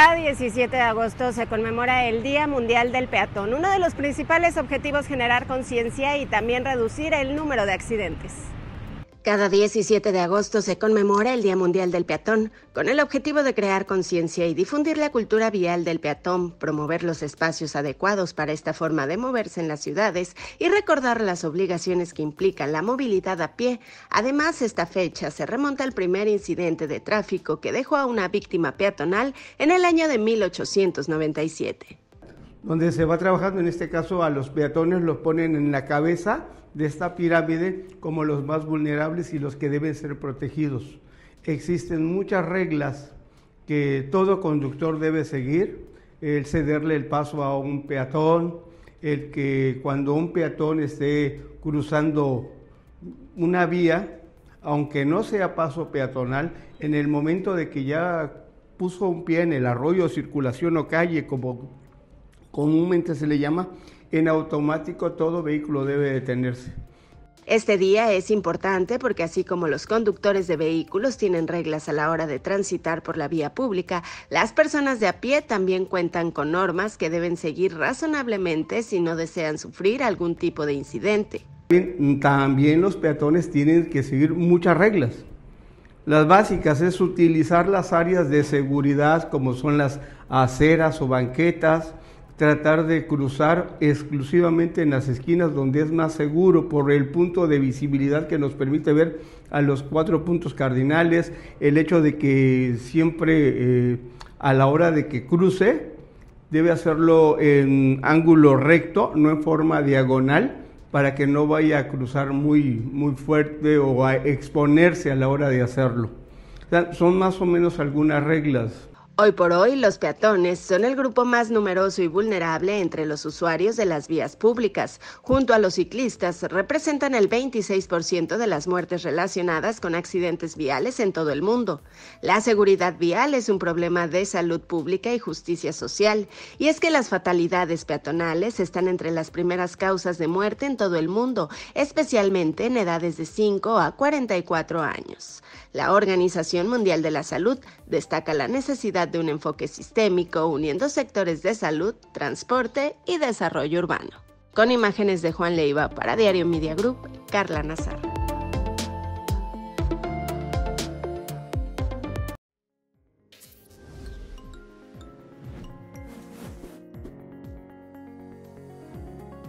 día 17 de agosto se conmemora el Día Mundial del Peatón. Uno de los principales objetivos generar conciencia y también reducir el número de accidentes. Cada 17 de agosto se conmemora el Día Mundial del Peatón, con el objetivo de crear conciencia y difundir la cultura vial del peatón, promover los espacios adecuados para esta forma de moverse en las ciudades y recordar las obligaciones que implica la movilidad a pie. Además, esta fecha se remonta al primer incidente de tráfico que dejó a una víctima peatonal en el año de 1897 donde se va trabajando, en este caso a los peatones los ponen en la cabeza de esta pirámide como los más vulnerables y los que deben ser protegidos. Existen muchas reglas que todo conductor debe seguir, el cederle el paso a un peatón, el que cuando un peatón esté cruzando una vía, aunque no sea paso peatonal, en el momento de que ya puso un pie en el arroyo, circulación o calle, como Comúnmente se le llama en automático todo vehículo debe detenerse. Este día es importante porque así como los conductores de vehículos tienen reglas a la hora de transitar por la vía pública, las personas de a pie también cuentan con normas que deben seguir razonablemente si no desean sufrir algún tipo de incidente. También, también los peatones tienen que seguir muchas reglas. Las básicas es utilizar las áreas de seguridad como son las aceras o banquetas, tratar de cruzar exclusivamente en las esquinas donde es más seguro por el punto de visibilidad que nos permite ver a los cuatro puntos cardinales, el hecho de que siempre eh, a la hora de que cruce debe hacerlo en ángulo recto, no en forma diagonal, para que no vaya a cruzar muy, muy fuerte o a exponerse a la hora de hacerlo. son más o menos algunas reglas Hoy por hoy, los peatones son el grupo más numeroso y vulnerable entre los usuarios de las vías públicas. Junto a los ciclistas, representan el 26% de las muertes relacionadas con accidentes viales en todo el mundo. La seguridad vial es un problema de salud pública y justicia social, y es que las fatalidades peatonales están entre las primeras causas de muerte en todo el mundo, especialmente en edades de 5 a 44 años. La Organización Mundial de la Salud destaca la necesidad de un enfoque sistémico uniendo sectores de salud, transporte y desarrollo urbano. Con imágenes de Juan Leiva para Diario Media Group, Carla Nazar.